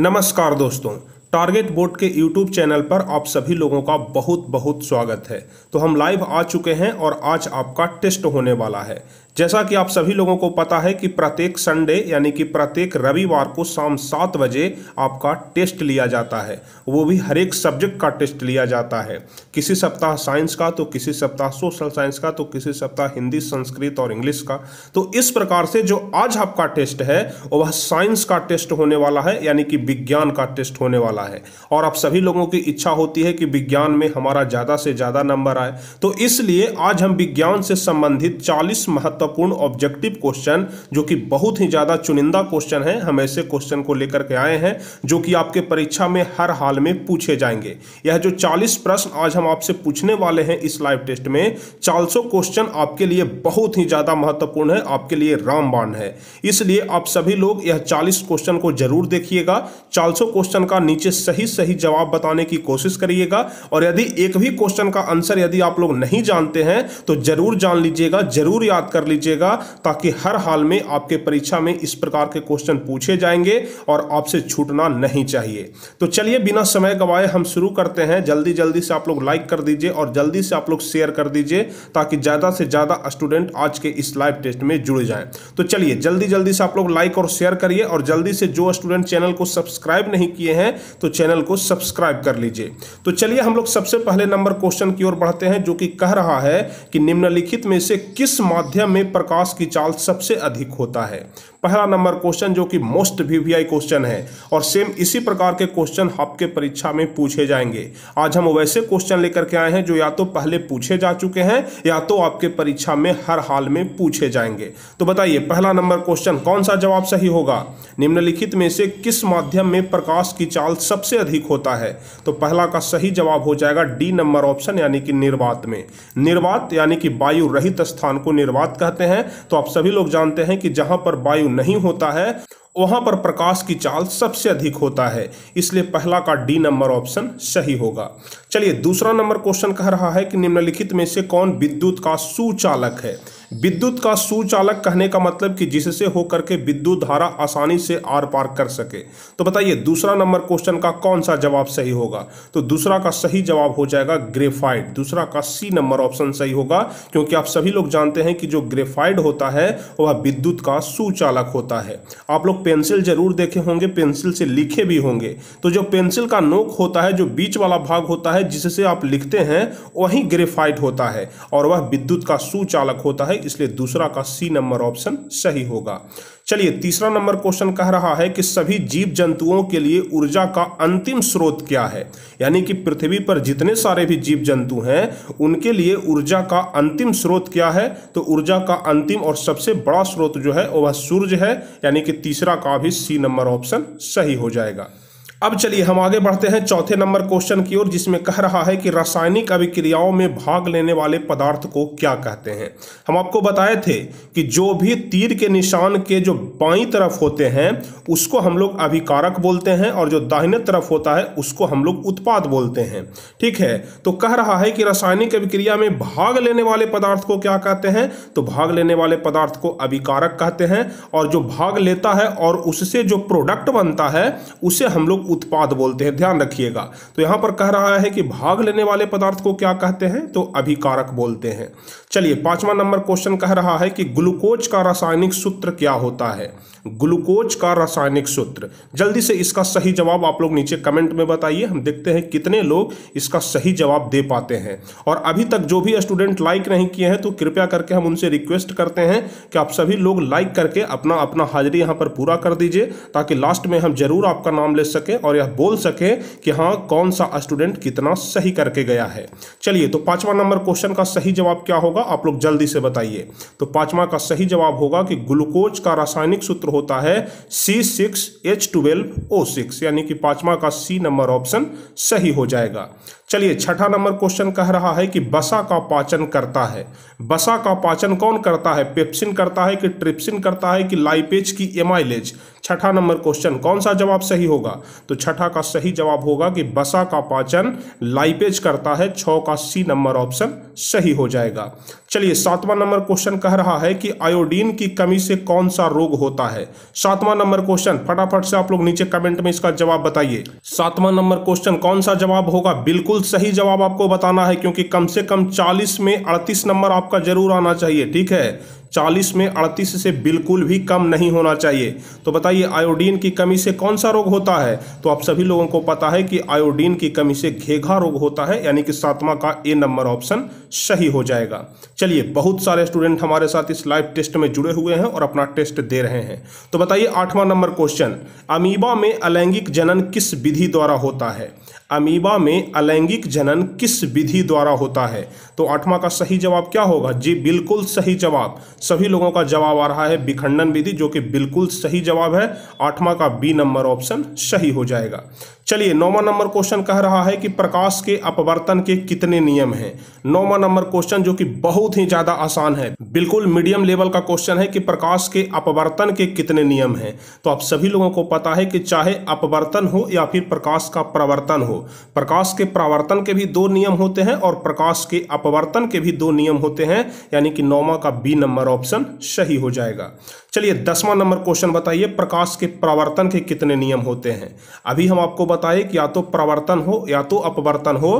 नमस्कार दोस्तों target board के यूट्यूब चैनल पर आप सभी लोगों का बहुत बहुत स्वागत है तो हम लाइव आ चुके हैं और आज आपका टेस्ट होने वाला है जैसा कि आप सभी लोगों को पता है कि प्रत्येक संडे यानी कि प्रत्येक रविवार को शाम सात बजे आपका टेस्ट लिया जाता है वो भी हर एक सब्जेक्ट का टेस्ट लिया जाता है किसी सप्ताह साइंस का तो किसी सप्ताह सोशल साइंस का तो किसी सप्ताह हिंदी संस्कृत और इंग्लिश का तो इस प्रकार से जो आज आपका टेस्ट है वह साइंस का टेस्ट होने वाला है यानी कि विज्ञान का टेस्ट होने वाला है और आप सभी लोगों की इच्छा होती है कि विज्ञान में हमारा ज़्यादा से ज़्यादा नंबर आए तो इसलिए आज हम विज्ञान से संबंधित चालीस महत्व महत्वपूर्ण ऑब्जेक्टिव क्वेश्चन जो कि बहुत ही ज़्यादा चुनिंदा क्वेश्चन है हम ऐसे क्वेश्चन को लेकर के आए हैं जो कि आपके परीक्षा में हर हाल में पूछे जाएंगे यह जो चालीस प्रश्न आज हम आपसे पूछने वाले हैं इस लाइव टेस्ट में चालीसों क्वेश्चन आपके लिए बहुत ही ज़्यादा महत्वपूर्ण है आपके लिए रामबाण है इसलिए आप सभी लोग यह चालीस क्वेश्चन को जरूर देखिएगा चालीसों क्वेश्चन का नीचे सही सही जवाब बताने की कोशिश करिएगा और यदि एक भी क्वेश्चन का आंसर यदि आप लोग नहीं जानते हैं तो जरूर जान लीजिएगा जरूर याद कर लीजिए लीजिएगा ताकि हर हाल में आपके परीक्षा में इस प्रकार के क्वेश्चन पूछे जाएंगे और आपसे छूटना नहीं चाहिए तो चलिए बिना समय गवाए हम शुरू करते हैं जल्दी जल्दी से आप लोग लाइक कर दीजिए और जल्दी से आप लोग शेयर कर दीजिए ताकि ज़्यादा से ज़्यादा स्टूडेंट आज के इस लाइव टेस्ट में जुड़ जाए तो चलिए जल्दी जल्दी से आप लोग लाइक और शेयर करिए और जल्दी से जो स्टूडेंट चैनल को सब्सक्राइब नहीं किए हैं तो चैनल को सब्सक्राइब कर लीजिए तो चलिए हम लोग सबसे पहले नंबर क्वेश्चन की ओर बढ़ते हैं जो कि कह रहा है कि निम्नलिखित में से किस माध्यम में में प्रकाश की चाल सबसे अधिक होता है पहला नंबर क्वेश्चन जो कि मोस्ट वीवीआई क्वेश्चन है और सेम इसी प्रकार के क्वेश्चन आपके परीक्षा में पूछे जाएंगे आज हम वैसे क्वेश्चन लेकर के आए हैं जो या तो पहले पूछे जा चुके हैं या तो आपके परीक्षा में हर हाल में पूछे जाएंगे तो बताइए पहला नंबर क्वेश्चन कौन सा जवाब सही होगा निम्नलिखित में से किस माध्यम में प्रकाश की चाल सबसे अधिक होता है तो पहला का सही जवाब हो जाएगा डी नंबर ऑप्शन यानी कि निर्वात में निर्वात यानी कि वायु रहित स्थान को निर्वात कहते हैं तो आप सभी लोग जानते हैं कि जहां पर वायु वायु नहीं होता है वहां पर प्रकाश की चाल सबसे अधिक होता है इसलिए पहला का डी नंबर ऑप्शन सही होगा चलिए दूसरा नंबर क्वेश्चन कह रहा है कि निम्नलिखित में से कौन विद्युत का सुचालक है विद्युत का सुचालक कहने का मतलब कि जिससे होकर के विद्युत धारा आसानी से आर पार कर सके तो बताइए दूसरा नंबर क्वेश्चन का कौन सा जवाब सही होगा तो दूसरा का सही जवाब हो जाएगा ग्रेफाइड दूसरा का सी नंबर ऑप्शन सही होगा क्योंकि आप सभी लोग जानते हैं कि जो ग्रेफाइड होता है वह विद्युत का सुचालक होता है आप लोग पेंसिल जरूर देखे होंगे पेंसिल से लिखे भी होंगे तो जो पेंसिल का नोक होता है जो बीच वाला भाग होता है जिससे आप लिखते हैं वही ग्रेफाइड होता है और वह विद्युत का सुचालक होता है है इसलिए दूसरा का सी नंबर ऑप्शन सही होगा चलिए तीसरा नंबर क्वेश्चन कह रहा है कि सभी जीव जंतुओं के लिए ऊर्जा का अंतिम स्रोत क्या है यानी कि पृथ्वी पर जितने सारे भी जीव जंतु हैं उनके लिए ऊर्जा का अंतिम स्रोत क्या है तो ऊर्जा का अंतिम और सबसे बड़ा स्रोत जो है वह सूर्य है यानी कि तीसरा का भी सी नंबर ऑप्शन सही हो जाएगा अब चलिए हम आगे बढ़ते हैं चौथे नंबर क्वेश्चन की ओर जिसमें कह रहा है कि रासायनिक अभिक्रियाओं में भाग लेने वाले पदार्थ को क्या कहते हैं हम आपको बताए थे कि जो भी तीर के निशान के जो बाई तरफ होते हैं उसको हम लोग अभिकारक बोलते हैं और जो दाहिने तरफ होता है उसको हम लोग उत्पाद बोलते हैं ठीक है तो कह रहा है कि रासायनिक अभिक्रिया में भाग लेने वाले पदार्थ को क्या कहते हैं तो भाग लेने वाले पदार्थ को अभिकारक कहते हैं और जो भाग लेता है और उससे जो प्रोडक्ट बनता है उसे हम लोग उत्पाद बोलते हैं ध्यान रखिएगा तो यहां पर कह रहा है कि भाग लेने वाले पदार्थ को क्या कहते हैं तो अभिकारक बोलते हैं चलिए पांचवा नंबर क्वेश्चन कह रहा है कि ग्लूकोज का रासायनिक सूत्र क्या होता है ग्लूकोज का रासायनिक सूत्र जल्दी से इसका सही जवाब आप लोग नीचे कमेंट में बताइए हम देखते हैं कितने लोग इसका सही जवाब दे पाते हैं और अभी तक जो भी स्टूडेंट लाइक नहीं किए हैं तो कृपया करके हम उनसे रिक्वेस्ट करते हैं कि आप सभी लोग लाइक करके अपना अपना हाजिरी यहाँ पर पूरा कर दीजिए ताकि लास्ट में हम जरूर आपका नाम ले सकें और यह बोल सकें कि हाँ कौन सा स्टूडेंट कितना सही करके गया है चलिए तो पाँचवा नंबर क्वेश्चन का सही जवाब क्या होगा आप लोग जल्दी से बताइए तो पाँचवा का सही जवाब होगा कि ग्लूकोज का रासायनिक सूत्र होता है C six H twelve O six यानी कि पांचवा का सी नंबर ऑप्शन सही हो जाएगा चलिए छठा नंबर क्वेश्चन कह रहा है कि बसा का पाचन करता है बसा का पाचन कौन करता है पेप्सिन करता है कि ट्रिप्सिन करता है कि लाइपेज की एमाइलेज छठा नंबर क्वेश्चन कौन सा जवाब सही होगा तो छठा का सही जवाब होगा कि बसा का पाचन लाइपेज करता है छ का सी नंबर ऑप्शन सही हो जाएगा चलिए सातवां नंबर क्वेश्चन कह रहा है कि आयोडीन की कमी से कौन सा रोग होता है सातवां नंबर क्वेश्चन फटाफट से आप लोग नीचे कमेंट में इसका जवाब बताइए सातवां नंबर क्वेश्चन कौन सा जवाब होगा बिल्कुल बिल्कुल सही जवाब आपको बताना है क्योंकि कम से कम 40 में 38 नंबर आपका जरूर आना चाहिए ठीक है चालीस में अड़तीस से बिल्कुल भी कम नहीं होना चाहिए तो बताइए आयोडीन की कमी से कौन सा रोग होता है तो आप सभी लोगों को पता है कि आयोडीन की कमी से घेघा रोग होता है यानी कि सातवां का ए नंबर ऑप्शन सही हो जाएगा चलिए बहुत सारे स्टूडेंट हमारे साथ इस लाइव टेस्ट में जुड़े हुए हैं और अपना टेस्ट दे रहे हैं तो बताइए आठवां नंबर क्वेश्चन अमीबा में अलैंगिक जनन किस विधि द्वारा होता है अमीबा में अलैंगिक जनन किस विधि द्वारा होता है तो आठवां का सही जवाब क्या होगा जी बिल्कुल सही जवाब सभी लोगों का जवाब आ रहा है विखंडन विधि जो कि बिल्कुल सही जवाब है आठवां का बी नंबर ऑप्शन सही हो जाएगा चलिए नौवा नंबर क्वेश्चन कह रहा है कि प्रकाश के अपवर्तन के कितने नियम हैं नौवा नंबर क्वेश्चन जो कि बहुत ही ज्यादा आसान है बिल्कुल मीडियम लेवल का क्वेश्चन है कि प्रकाश के अपवर्तन के कितने नियम हैं तो आप सभी लोगों को पता है कि चाहे अपवर्तन हो या फिर प्रकाश का प्रवर्तन हो प्रकाश के प्रवर्तन के भी दो नियम होते हैं और प्रकाश के अपवर्तन के भी दो नियम होते हैं यानी कि नौवा का बी नंबर ऑप्शन सही हो जाएगा चलिए दसवां नंबर क्वेश्चन बताइए प्रकाश के प्रवर्तन के कितने नियम होते हैं अभी हम आपको बताए कि या तो प्रवर्तन हो या तो अपवर्तन हो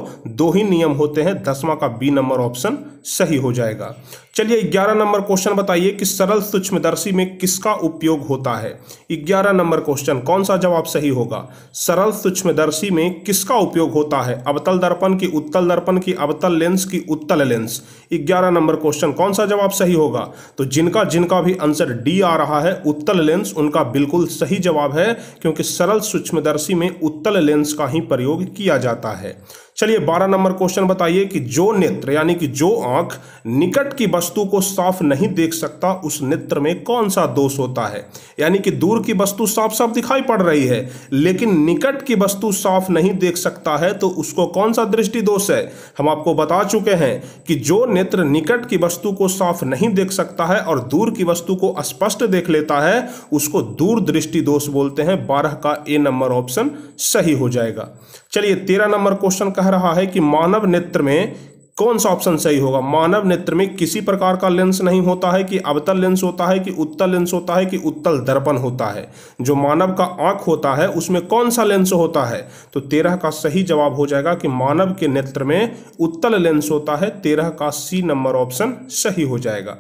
दो ही नियम होते हैं दसवां का बी नंबर ऑप्शन सही हो जाएगा चलिए ग्यारह नंबर क्वेश्चन बताइए कि सरल सूक्ष्मदर्शी में किसका उपयोग होता है ग्यारह नंबर क्वेश्चन कौन सा जवाब सही होगा सरल सूक्ष्मदर्शी में किसका उपयोग होता है अवतल दर्पण की उत्तल दर्पण की अवतल लेंस की उत्तल लेंस ग्यारह नंबर क्वेश्चन कौन सा जवाब सही होगा तो जिनका जिनका भी आंसर डी आ रहा है उत्तल लेंस उनका बिल्कुल सही जवाब है क्योंकि सरल सूक्ष्मदर्शी में उत्तल लेंस का ही प्रयोग किया जाता है चलिए बारह नंबर क्वेश्चन बताइए कि जो नेत्र यानी कि जो आंख निकट की वस्तु को साफ नहीं देख सकता उस नेत्र में कौन सा दोष होता है यानी कि दूर की वस्तु साफ साफ दिखाई पड़ रही है लेकिन निकट की वस्तु साफ नहीं देख सकता है तो उसको कौन सा दृष्टि दोष है हम आपको बता चुके हैं कि जो नेत्र निकट की वस्तु को साफ नहीं देख सकता है और दूर की वस्तु को स्पष्ट देख लेता है उसको दूर दृष्टि दोष बोलते हैं बारह का ए नंबर ऑप्शन सही हो जाएगा चलिए तेरह नंबर क्वेश्चन कह रहा है कि मानव नेत्र में कौन सा ऑप्शन सही होगा मानव नेत्र में किसी प्रकार का लेंस नहीं होता है कि अवतल लेंस होता है कि उत्तल लेंस होता है कि उत्तल दर्पण होता है जो मानव का आंख होता है उसमें कौन सा लेंस होता है तो तेरह का सही जवाब हो जाएगा कि मानव के नेत्र में उत्तल लेंस होता है तेरह का सी नंबर ऑप्शन सही हो जाएगा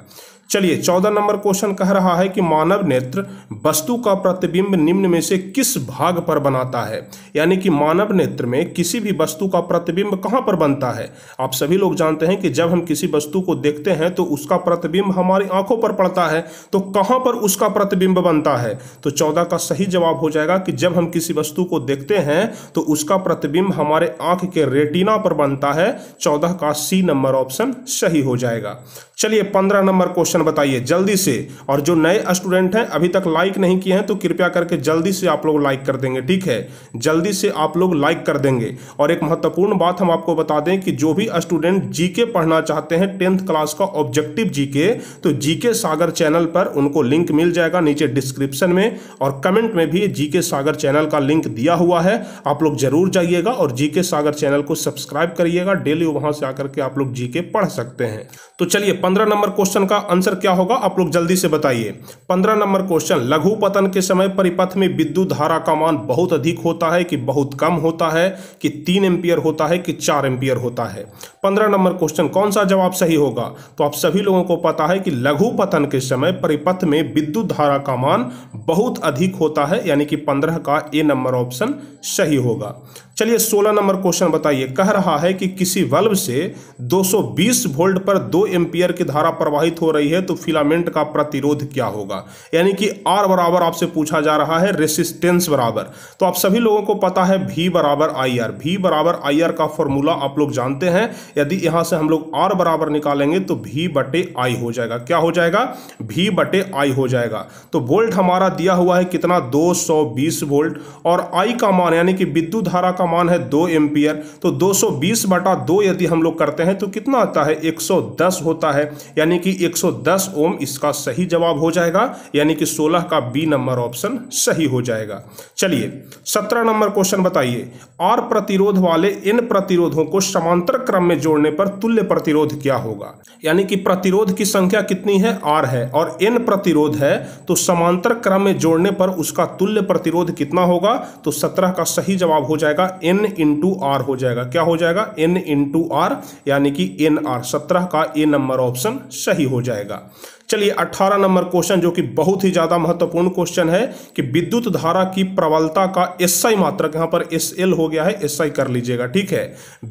चलिए चौदह नंबर क्वेश्चन कह रहा है कि मानव नेत्र वस्तु का प्रतिबिंब निम्न में से किस भाग पर बनाता है यानी कि मानव नेत्र में किसी भी वस्तु का प्रतिबिंब कहां पर बनता है आप सभी लोग जानते हैं कि जब हम किसी वस्तु को देखते हैं तो उसका प्रतिबिंब हमारी आंखों पर पड़ता है तो कहां पर उसका प्रतिबिंब बनता है तो चौदह का सही जवाब हो जाएगा कि जब हम किसी वस्तु को देखते हैं तो उसका प्रतिबिंब हमारे आंख के रेटिना पर बनता है चौदह का सी नंबर ऑप्शन सही हो जाएगा चलिए पंद्रह नंबर क्वेश्चन क्वेश्चन बताइए जल्दी से और जो नए स्टूडेंट हैं अभी तक लाइक नहीं किए हैं तो कृपया करके जल्दी से आप लोग लाइक कर देंगे ठीक है जल्दी से आप लोग लाइक कर देंगे और एक महत्वपूर्ण बात हम आपको बता दें कि जो भी स्टूडेंट जीके पढ़ना चाहते हैं टेंथ क्लास का ऑब्जेक्टिव जीके तो जीके सागर चैनल पर उनको लिंक मिल जाएगा नीचे डिस्क्रिप्शन में और कमेंट में भी जीके सागर चैनल का लिंक दिया हुआ है आप लोग जरूर जाइएगा और जीके सागर चैनल को सब्सक्राइब करिएगा डेली वहां से आकर के आप लोग जीके पढ़ सकते हैं तो चलिए पंद्रह नंबर क्वेश्चन का आंसर आंसर क्या होगा आप लोग जल्दी से बताइए पंद्रह नंबर क्वेश्चन लघु पतन के समय परिपथ में विद्युत धारा का मान बहुत अधिक होता है कि बहुत कम होता है कि तीन एम्पियर होता है कि चार एम्पियर होता है पंद्रह नंबर क्वेश्चन कौन सा जवाब सही होगा तो आप सभी लोगों को पता है कि लघु पतन के समय परिपथ में विद्युत धारा का मान बहुत अधिक होता है यानी कि पंद्रह का ए नंबर ऑप्शन सही होगा चलिए सोलह नंबर क्वेश्चन बताइए कह रहा है कि किसी बल्ब से 220 वोल्ट पर दो एम्पियर की धारा प्रवाहित हो रही है है तो फिलामेंट का प्रतिरोध क्या होगा यानी कि आर बराबर आपसे पूछा जा रहा है रेसिस्टेंस बराबर तो आप सभी लोगों को पता है भी बराबर आई आर भी बराबर आई आर का फॉर्मूला आप लोग जानते हैं यदि यहां से हम लोग आर बराबर निकालेंगे तो भी बटे आई हो जाएगा क्या हो जाएगा भी बटे आई हो जाएगा तो वोल्ट हमारा दिया हुआ है कितना 220 वोल्ट और आई का मान यानी कि विद्युत धारा का मान है दो एम्पियर तो 220 बटा दो यदि हम लोग करते हैं तो कितना आता है 110 होता है यानी कि 110 दस ओम इसका सही जवाब हो जाएगा यानी कि सोलह का बी नंबर ऑप्शन सही हो जाएगा चलिए सत्रह नंबर क्वेश्चन बताइए आर प्रतिरोध वाले इन प्रतिरोधों को समांतर क्रम में जोड़ने पर तुल्य प्रतिरोध क्या होगा यानी कि प्रतिरोध की संख्या कितनी है आर है और एन प्रतिरोध है तो समांतर क्रम में जोड़ने पर उसका तुल्य प्रतिरोध कितना होगा तो सत्रह का सही जवाब हो जाएगा एन इंटू आर हो जाएगा क्या हो जाएगा एन इंटू आर यानी कि एन आर सत्रह का ए नंबर ऑप्शन सही हो जाएगा जाएगा चलिए 18 नंबर क्वेश्चन जो कि बहुत ही ज़्यादा महत्वपूर्ण क्वेश्चन है कि विद्युत धारा की प्रबलता का एस आई मात्रक यहां पर एस एल हो गया है एस आई कर लीजिएगा ठीक है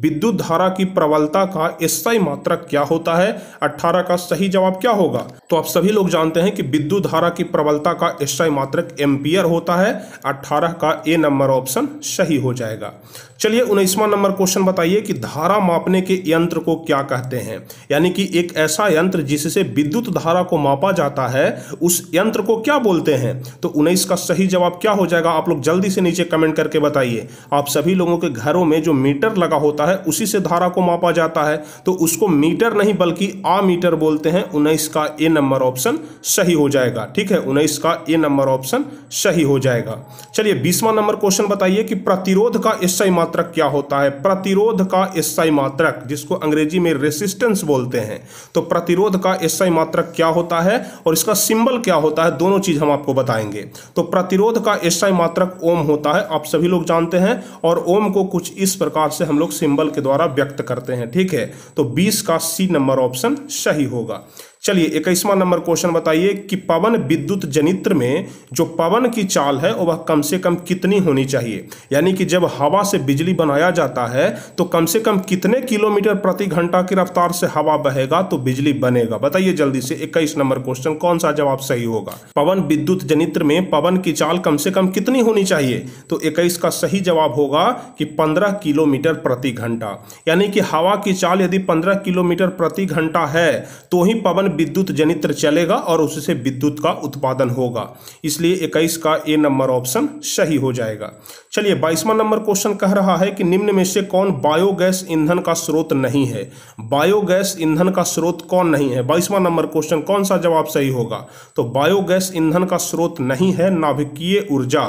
विद्युत धारा की प्रबलता का एस आई मात्रक क्या होता है 18 का सही जवाब क्या होगा तो आप सभी लोग जानते हैं कि विद्युत धारा की प्रबलता का एस आई मात्रक एम्पियर होता है अट्ठारह का ए नंबर ऑप्शन सही हो जाएगा चलिए उन्नीसवां नंबर क्वेश्चन बताइए कि धारा मापने के यंत्र को क्या कहते हैं यानी कि एक ऐसा यंत्र जिससे विद्युत धारा को मापा जाता है उस यंत्र को क्या बोलते हैं तो उन्नीस का सही जवाब क्या हो जाएगा आप लोग जल्दी से नीचे कमेंट करके बताइए आप सभी लोगों के घरों में जो मीटर लगा होता है उसी से धारा को मापा जाता है तो उसको मीटर नहीं बल्कि आ मीटर बोलते हैं उन्नीस का ए नंबर ऑप्शन सही हो जाएगा ठीक है उन्नीस का ए नंबर ऑप्शन सही हो जाएगा चलिए बीसवा नंबर क्वेश्चन बताइए कि प्रतिरोध का एसआई मात्रक क्या होता है प्रतिरोध का एसआई मात्रक जिसको अंग्रेजी में रेसिस्टेंस बोलते हैं तो प्रतिरोध का एसआई मात्रक क्या होता है और इसका सिंबल क्या होता है दोनों चीज हम आपको बताएंगे तो प्रतिरोध का एसआई मात्रक ओम होता है आप सभी लोग जानते हैं और ओम को कुछ इस प्रकार से हम लोग सिंबल के द्वारा व्यक्त करते हैं ठीक है तो बीस का सी नंबर ऑप्शन सही होगा चलिए इक्कीसवां नंबर क्वेश्चन बताइए कि पवन विद्युत जनित्र में जो पवन की चाल है वह कम से कम कितनी होनी चाहिए यानी कि जब हवा से बिजली बनाया जाता है तो कम से कम कितने किलोमीटर प्रति घंटा की रफ्तार से हवा बहेगा तो बिजली बनेगा बताइए जल्दी से इक्कीस नंबर क्वेश्चन कौन सा जवाब सही होगा पवन विद्युत जनित्र में पवन की चाल कम से कम कितनी होनी चाहिए तो इक्कीस का सही जवाब होगा कि पंद्रह किलोमीटर प्रति घंटा यानी कि हवा की चाल यदि पंद्रह किलोमीटर प्रति घंटा है तो ही पवन विद्युत जनित्र चलेगा और उससे विद्युत का उत्पादन होगा इसलिए इक्कीस का ए नंबर ऑप्शन सही हो जाएगा चलिए बाईसवां नंबर क्वेश्चन कह रहा है कि निम्न में से कौन बायोगैस ईंधन का स्रोत नहीं है बायोगैस ईंधन का स्रोत कौन नहीं है बाईसवां नंबर क्वेश्चन कौन सा जवाब सही होगा तो बायोगैस ईंधन का स्रोत नहीं है नाभिकीय ऊर्जा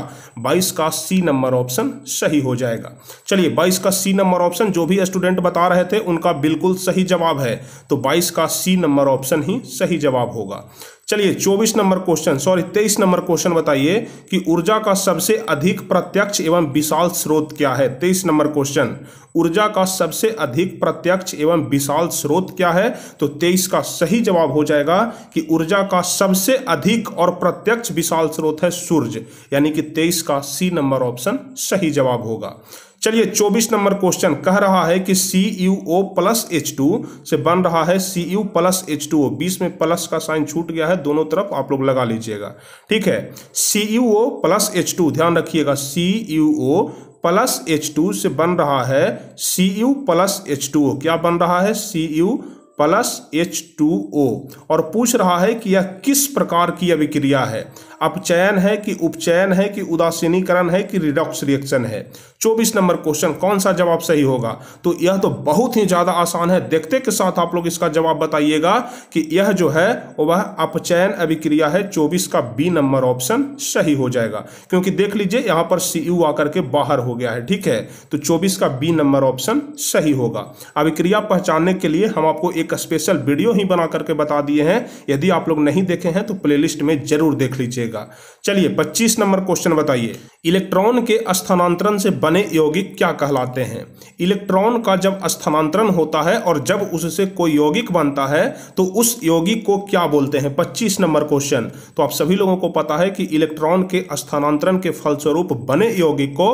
बाईस का सी नंबर ऑप्शन सही हो जाएगा चलिए बाईस का सी नंबर ऑप्शन जो भी स्टूडेंट बता रहे थे उनका बिल्कुल सही जवाब है तो बाईस का सी नंबर ऑप्शन ही सही जवाब होगा चलिए 24 number question sorry 23 number question बताइए कि ऊर्जा का सबसे अधिक प्रत्यक्ष एवं विशाल स्रोत क्या है 23 नंबर क्वेश्चन ऊर्जा का सबसे अधिक प्रत्यक्ष एवं विशाल स्रोत क्या है तो 23 का सही जवाब हो जाएगा कि ऊर्जा का सबसे अधिक और प्रत्यक्ष विशाल स्रोत है सूर्य यानी कि 23 का सी नंबर ऑप्शन सही जवाब होगा चलिए 24 नंबर क्वेश्चन कह रहा है कि C U O plus H two से बन रहा है C U plus H two O बीस में प्लस का साइन छूट गया है दोनों तरफ आप लोग लगा लीजिएगा ठीक है C U O plus H two ध्यान रखिएगा C U O plus H two से बन रहा है C U plus H two O क्या बन रहा है C U plus H two O और पूछ रहा है कि यह किस प्रकार की अभिक्रिया है अपचयन है कि उपचयन है कि उदासीनीकरण है कि रिडॉक्स रिएक्शन है चौबीस नंबर क्वेश्चन कौन सा जवाब सही होगा तो यह तो बहुत ही ज़्यादा आसान है देखते के साथ आप लोग इसका जवाब बताइएगा कि यह जो है वह अपचयन अभिक्रिया है चौबीस का बी नंबर ऑप्शन सही हो जाएगा क्योंकि देख लीजिए यहां पर सी यू आकर के बाहर हो गया है ठीक है तो चौबीस का बी नंबर ऑप्शन सही होगा अभिक्रिया पहचानने के लिए हम आपको एक स्पेशल वीडियो ही बना करके बता दिए हैं यदि आप लोग नहीं देखे हैं तो प्ले में जरूर देख लीजिएगा मिलेगा चलिए 25 नंबर क्वेश्चन बताइए इलेक्ट्रॉन के स्थानांतरण से बने यौगिक क्या कहलाते हैं इलेक्ट्रॉन का जब स्थानांतरण होता है और जब उससे कोई यौगिक बनता है तो उस यौगिक को क्या बोलते हैं 25 नंबर क्वेश्चन तो आप सभी लोगों को पता है कि इलेक्ट्रॉन के स्थानांतरण के फलस्वरूप बने यौगिक को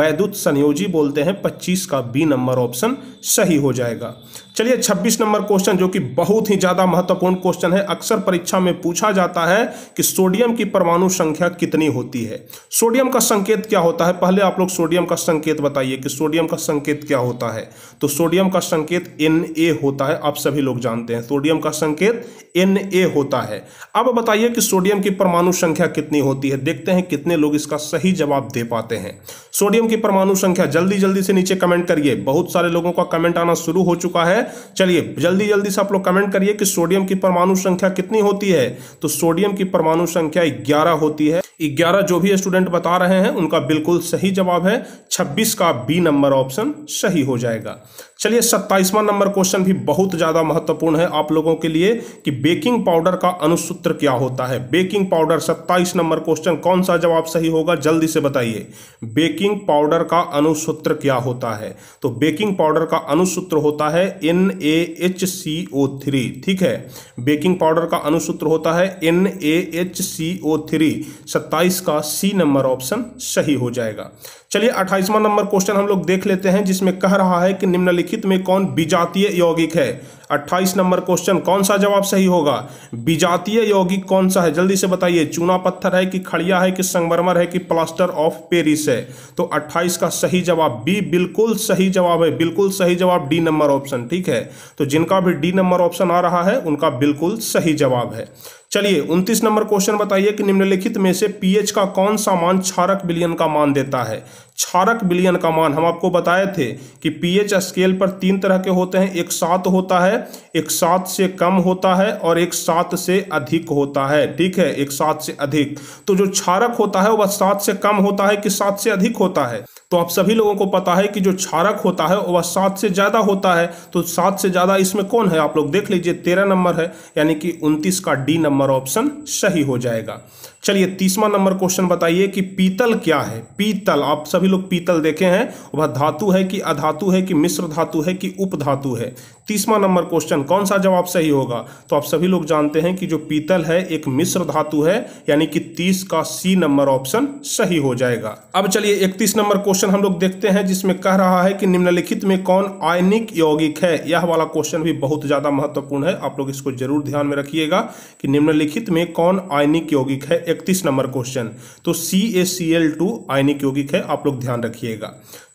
वैद्युत संयोजी बोलते हैं पच्चीस का बी नंबर ऑप्शन सही हो जाएगा चलिए 26 नंबर क्वेश्चन जो कि बहुत ही ज़्यादा महत्वपूर्ण क्वेश्चन है अक्सर परीक्षा में पूछा जाता है कि सोडियम की परमाणु संख्या कितनी होती है सोडियम का संकेत क्या होता है पहले आप लोग सोडियम का संकेत बताइए कि सोडियम का संकेत क्या होता है तो सोडियम का संकेत एन होता है आप सभी लोग जानते हैं सोडियम का संकेत एन होता है अब बताइए कि सोडियम की परमाणु संख्या कितनी होती है देखते हैं कितने लोग इसका सही जवाब दे पाते हैं सोडियम की परमाणु संख्या जल्दी जल्दी से नीचे कमेंट करिए बहुत सारे लोगों का कमेंट आना शुरू हो चुका है चलिए जल्दी जल्दी से आप लोग कमेंट करिए कि सोडियम की परमाणु संख्या कितनी होती है तो सोडियम की परमाणु संख्या ग्यारह होती है ग्यारह जो भी स्टूडेंट बता रहे हैं उनका बिल्कुल सही जवाब है 26 का बी नंबर ऑप्शन सही हो जाएगा चलिए सत्ताईसवां नंबर क्वेश्चन भी बहुत ज़्यादा महत्वपूर्ण है आप लोगों के लिए कि बेकिंग पाउडर का अनुसूत्र क्या होता है बेकिंग पाउडर सत्ताईस नंबर क्वेश्चन कौन सा जवाब सही होगा जल्दी से बताइए बेकिंग पाउडर का अनुसूत्र क्या होता है तो बेकिंग पाउडर का अनुसूत्र होता है एन ठीक है बेकिंग पाउडर का अनुसूत्र होता है N A H C O three सत्ताईस का सी नंबर ऑप्शन सही हो जाएगा चलिए अट्ठाईसवां नंबर क्वेश्चन हम लोग देख लेते हैं जिसमें कह रहा है कि निम्नलिखित में कौन विजातीय यौगिक है अट्ठाईस नंबर क्वेश्चन कौन सा जवाब सही होगा विजातीय यौगिक कौन सा है जल्दी से बताइए चूना पत्थर है कि खड़िया है कि संगमरमर है कि प्लास्टर ऑफ पेरिस है तो अट्ठाईस का सही जवाब बी बिल्कुल सही जवाब है बिल्कुल सही जवाब डी नंबर ऑप्शन ठीक है तो जिनका भी डी नंबर ऑप्शन आ रहा है उनका बिल्कुल सही जवाब है चलिए 29 नंबर क्वेश्चन बताइए कि निम्नलिखित में से पीएच का कौन सा मान क्षारक विलियन का मान देता है क्षारक विलियन का मान हम आपको बताए थे कि पीएच स्केल पर तीन तरह के होते हैं एक सात होता है एक सात से कम होता है और एक सात से अधिक होता है ठीक है एक सात से अधिक तो जो क्षारक होता है वह सात से कम होता है कि सात से अधिक होता है तो आप सभी लोगों को पता है कि जो क्षारक होता है वह सात से ज़्यादा होता है तो सात से ज़्यादा इसमें कौन है आप लोग देख लीजिए तेरह नंबर है यानी कि उनतीस का डी नंबर ऑप्शन सही हो जाएगा चलिए तीसवा नंबर क्वेश्चन बताइए कि पीतल क्या है पीतल आप सभी लोग पीतल देखे हैं वह धातु है कि अधातु है कि मिश्र धातु है कि उपधातु है तीसवा नंबर क्वेश्चन कौन सा जवाब सही होगा तो आप सभी लोग जानते हैं कि जो पीतल है एक मिश्र धातु है यानी कि तीस का सी नंबर ऑप्शन सही हो जाएगा अब चलिए इकतीस नंबर क्वेश्चन हम लोग देखते हैं जिसमें कह रहा है कि निम्नलिखित में कौन आयनिक यौगिक है यह वाला क्वेश्चन भी बहुत ज्यादा महत्वपूर्ण है आप लोग इसको जरूर ध्यान में रखिएगा कि निम्नलिखित में कौन आयनिक यौगिक है इकतीस नंबर क्वेश्चन तो सी ए सी एल टू आयनिक यौगिक है आप लोग ध्यान रखिएगा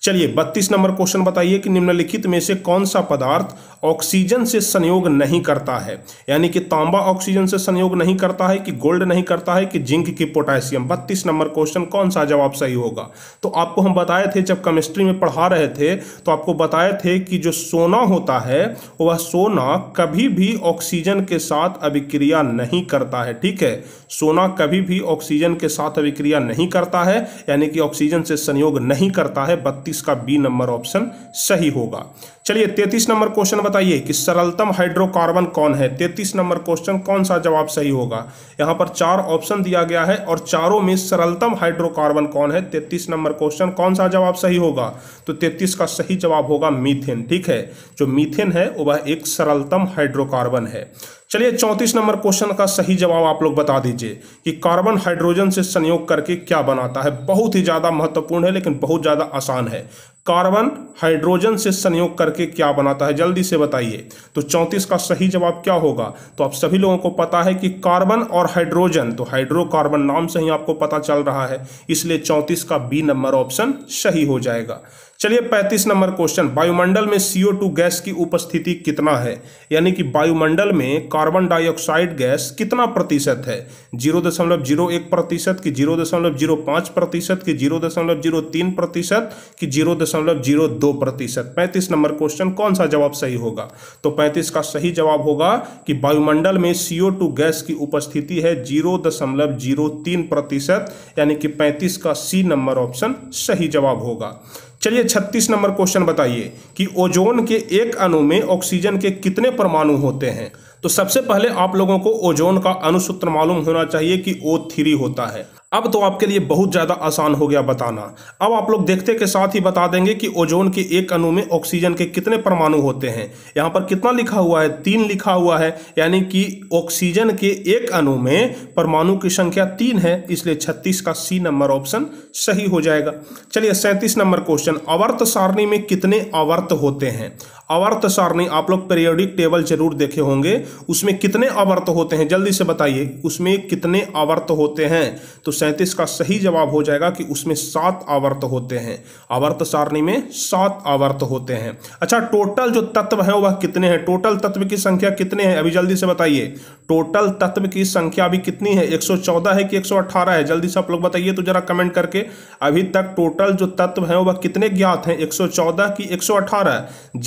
चलिए बत्तीस नंबर क्वेश्चन बताइए कि निम्नलिखित में से कौन सा पदार्थ ऑक्सीजन से संयोग नहीं करता है यानी कि तांबा ऑक्सीजन से संयोग नहीं करता है कि गोल्ड नहीं करता है कि जिंक की पोटेशियम बत्तीस नंबर क्वेश्चन कौन सा जवाब सही होगा तो आपको हम बताए थे जब केमिस्ट्री में पढ़ा रहे थे तो आपको बताए थे कि जो सोना होता है वह सोना कभी भी ऑक्सीजन के साथ अभिक्रिया नहीं करता है ठीक है सोना कभी भी ऑक्सीजन के साथ अभिक्रिया नहीं करता है यानी कि ऑक्सीजन से संयोग नहीं करता है बत्तीस का बी नंबर ऑप्शन सही होगा चलिए तैतीस नंबर क्वेश्चन बताइए कि सरलतम हाइड्रोकार्बन कौन है तैतीस नंबर क्वेश्चन कौन सा जवाब सही होगा यहाँ पर चार ऑप्शन दिया गया है और चारों में सरलतम हाइड्रोकार्बन कौन है तैतीस नंबर क्वेश्चन कौन सा जवाब सही होगा तो तैतीस का सही जवाब होगा मीथेन ठीक है जो मीथेन है वह एक सरलतम हाइड्रोकार्बन है चलिए चौंतीस नंबर क्वेश्चन का सही जवाब आप लोग बता दीजिए कि कार्बन हाइड्रोजन से संयोग करके क्या बनाता है बहुत ही ज़्यादा महत्वपूर्ण है लेकिन बहुत ज़्यादा आसान है कार्बन हाइड्रोजन से संयोग करके क्या बनाता है जल्दी से बताइए तो चौंतीस का सही जवाब क्या होगा तो आप सभी लोगों को पता है कि कार्बन और हाइड्रोजन तो हाइड्रोकार्बन नाम से ही आपको पता चल रहा है इसलिए चौंतीस का बी नंबर ऑप्शन सही हो जाएगा चलिए 35 नंबर क्वेश्चन वायुमंडल में CO2 गैस की उपस्थिति कितना है यानी कि वायुमंडल में कार्बन डाइऑक्साइड गैस कितना प्रतिशत है जीरो दशमलव जीरो एक प्रतिशत की जीरो दशमलव जीरो प्रतिशत की जीरो दशमलव जीरो तीन प्रतिशत की जीरो दशमलव जीरो दो प्रतिशत पैंतीस नंबर क्वेश्चन कौन सा जवाब सही होगा तो पैंतीस का सही जवाब होगा कि वायुमंडल में टू गैस की उपस्थिति है जीरो दशमलव जीरो तीन प्रतिशत यानी कि पैंतीस का सी नंबर ऑप्शन सही जवाब होगा चलिए 36 नंबर क्वेश्चन बताइए कि ओजोन के एक अणु में ऑक्सीजन के कितने परमाणु होते हैं तो सबसे पहले आप लोगों को ओजोन का अनुसूत्र मालूम होना चाहिए कि ओ थ्री होता है अब तो आपके लिए बहुत ज़्यादा आसान हो गया बताना अब आप लोग देखते के साथ ही बता देंगे कि ओजोन के एक अणु में ऑक्सीजन के कितने परमाणु होते हैं यहाँ पर कितना लिखा हुआ है तीन लिखा हुआ है यानी कि ऑक्सीजन के एक अणु में परमाणु की संख्या तीन है इसलिए छत्तीस का सी नंबर ऑप्शन सही हो जाएगा चलिए सैंतीस नंबर क्वेश्चन अवर्त सारणी में कितने अवर्त होते हैं अवर्त सारणी आप लोग पेरियोडिक टेबल जरूर देखे होंगे उसमें कितने अवर्त होते हैं जल्दी से बताइए उसमें कितने अवर्त होते हैं तो सैंतीस का सही जवाब हो जाएगा कि उसमें सात आवर्त होते हैं आवर्त सारणी में सात आवर्त होते हैं अच्छा टोटल जो तत्व है वह कितने हैं टोटल तत्व की संख्या कितने हैं अभी जल्दी से बताइए टोटल तत्व की संख्या अभी कितनी है 114 है कि 118 है जल्दी से आप लोग बताइए तो जरा कमेंट करके अभी तक टोटल जो तत्व है वह कितने ज्ञात हैं 114 की 118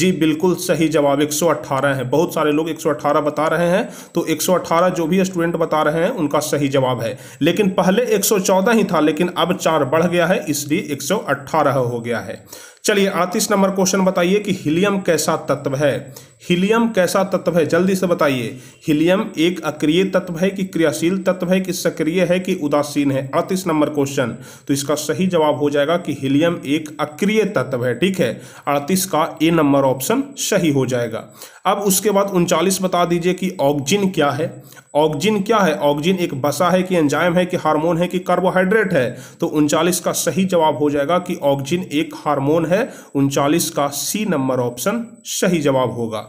जी बिल्कुल सही जवाब 118 है बहुत सारे लोग 118 बता रहे हैं तो 118 जो भी स्टूडेंट बता रहे हैं उनका सही जवाब है लेकिन पहले 114 ही था लेकिन अब चार बढ़ गया है इसलिए 118 हो गया है चलिए अड़तीस नंबर क्वेश्चन बताइए कि हीलियम कैसा तत्व है हीलियम कैसा तत्व है जल्दी से बताइए हीलियम एक अक्रिय तत्व है कि क्रियाशील तत्व है कि सक्रिय है कि उदासीन है अड़तीस नंबर क्वेश्चन तो इसका सही जवाब हो जाएगा कि हीलियम एक अक्रिय तत्व है ठीक है अड़तीस का ए नंबर ऑप्शन सही हो जाएगा अब उसके बाद उनचालीस बता दीजिए कि ऑक्जिन क्या है ऑक्जिन क्या है ऑक्जिन एक बसा है कि एंजाइम है कि हार्मोन है कि कार्बोहाइड्रेट है तो उनचालीस का सही जवाब हो जाएगा कि ऑक्जिन एक हार्मोन है है उनचालीस का सी नंबर ऑप्शन सही जवाब होगा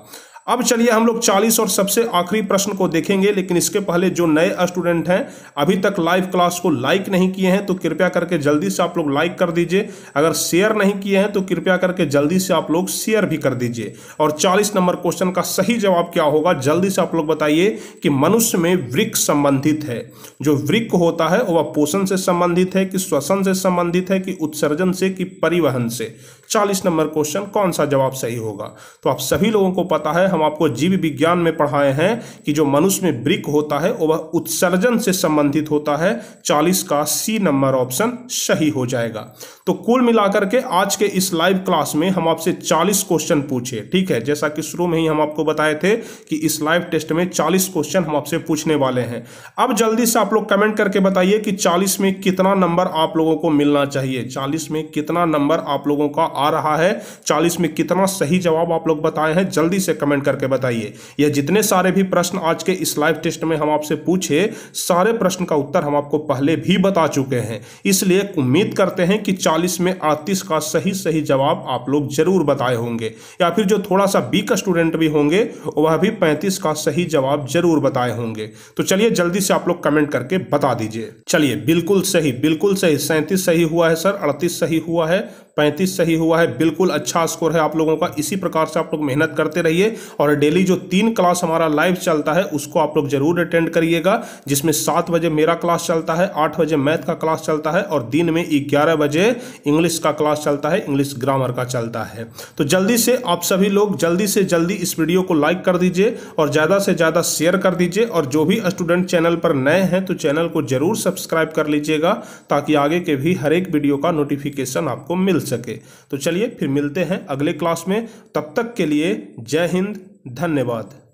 अब चलिए हम लोग चालीस और सबसे आखिरी प्रश्न को देखेंगे लेकिन इसके पहले जो नए स्टूडेंट हैं अभी तक लाइव क्लास को लाइक नहीं किए हैं तो कृपया करके जल्दी से आप लोग लाइक कर दीजिए अगर शेयर नहीं किए हैं तो कृपया करके जल्दी से आप लोग शेयर भी कर दीजिए और चालीस नंबर क्वेश्चन का सही जवाब क्या होगा जल्दी से आप लोग बताइए कि मनुष्य में वृक्ष संबंधित है जो वृक्ष होता है वह पोषण से संबंधित है कि श्वसन से संबंधित है कि उत्सर्जन से कि परिवहन से चालीस नंबर क्वेश्चन कौन सा जवाब सही होगा तो आप सभी लोगों को पता है हम आपको जीव विज्ञान में पढ़ाए हैं कि जो मनुष्य में ब्रिक होता है वह उत्सर्जन से संबंधित होता है चालीस का सी नंबर ऑप्शन सही हो जाएगा तो कुल मिलाकर के आज के इस लाइव क्लास में हम आपसे 40 क्वेश्चन पूछे ठीक है जैसा कि शुरू में ही हम आपको बताए थे कि इस लाइव टेस्ट में 40 क्वेश्चन हम आपसे पूछने वाले हैं अब जल्दी से आप लोग कमेंट करके बताइए कि 40 में कितना नंबर आप लोगों को मिलना चाहिए 40 में कितना नंबर आप लोगों का आ रहा है चालीस में कितना सही जवाब आप लोग बताए हैं जल्दी से कमेंट करके बताइए यह जितने सारे भी प्रश्न आज के इस लाइव टेस्ट में हम आपसे पूछे सारे प्रश्न का उत्तर हम आपको पहले भी बता चुके हैं इसलिए उम्मीद करते हैं कि चालीस में अड़तीस का सही सही जवाब आप लोग जरूर बताए होंगे या फिर जो थोड़ा सा का स्टूडेंट भी होंगे वह भी पैंतीस का सही जवाब जरूर बताए होंगे तो चलिए जल्दी से आप लोग कमेंट करके बता दीजिए चलिए बिल्कुल सही बिल्कुल सही सैंतीस सही हुआ है सर अड़तीस सही हुआ है पैंतीस सही हुआ है बिल्कुल अच्छा स्कोर है आप लोगों का इसी प्रकार से आप लोग मेहनत करते रहिए और डेली जो तीन क्लास हमारा लाइव चलता है उसको आप लोग जरूर अटेंड करिएगा जिसमें सात बजे मेरा क्लास चलता है आठ बजे मैथ का क्लास चलता है और दिन में ग्यारह बजे इंग्लिश का क्लास चलता है इंग्लिश ग्रामर का चलता है तो जल्दी से आप सभी लोग जल्दी से जल्दी इस वीडियो को लाइक कर दीजिए और ज़्यादा से ज़्यादा शेयर कर दीजिए और जो भी स्टूडेंट चैनल पर नए हैं तो चैनल को ज़रूर सब्सक्राइब कर लीजिएगा ताकि आगे के भी हर एक वीडियो का नोटिफिकेशन आपको मिल सके तो चलिए फिर मिलते हैं अगले क्लास में तब तक के लिए जय हिंद धन्यवाद